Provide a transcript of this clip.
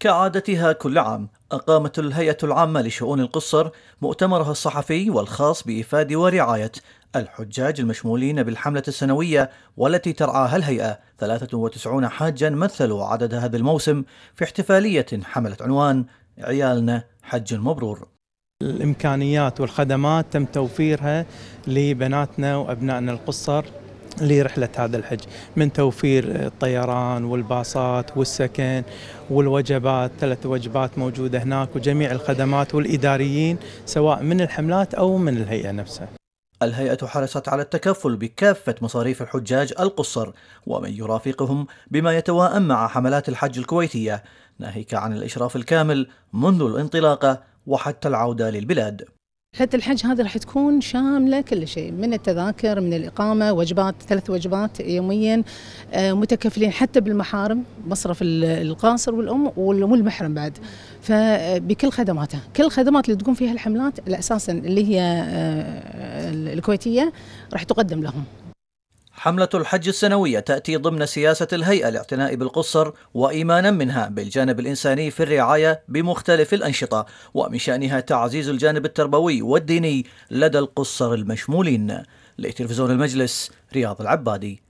كعادتها كل عام أقامت الهيئة العامة لشؤون القصر مؤتمرها الصحفي والخاص بإفادة ورعاية الحجاج المشمولين بالحملة السنوية والتي ترعاها الهيئة 93 حاجا مثلوا عدد هذا الموسم في احتفالية حملت عنوان عيالنا حج مبرور الإمكانيات والخدمات تم توفيرها لبناتنا وأبنائنا القصر لرحلة هذا الحج من توفير الطيران والباصات والسكن والوجبات ثلاث وجبات موجودة هناك وجميع الخدمات والإداريين سواء من الحملات أو من الهيئة نفسها الهيئة حرصت على التكفل بكافة مصاريف الحجاج القصر ومن يرافقهم بما يتواءم مع حملات الحج الكويتية ناهيك عن الإشراف الكامل منذ الانطلاقة وحتى العودة للبلاد حتى الحج هذه راح تكون شاملة كل شيء من التذاكر من الإقامة وجبات ثلاث وجبات يوميا آه، متكفلين حتى بالمحارم مصرف القاصر والأم والمحرم بعد فبكل آه، خدماته كل الخدمات اللي تقوم فيها الحملات أساسا اللي هي آه، الكويتية راح تقدم لهم حملة الحج السنوية تأتي ضمن سياسة الهيئة الاعتناء بالقصر وإيمانا منها بالجانب الإنساني في الرعاية بمختلف الأنشطة ومن شأنها تعزيز الجانب التربوي والديني لدى القصر المشمولين لتلفزيون المجلس رياض العبادي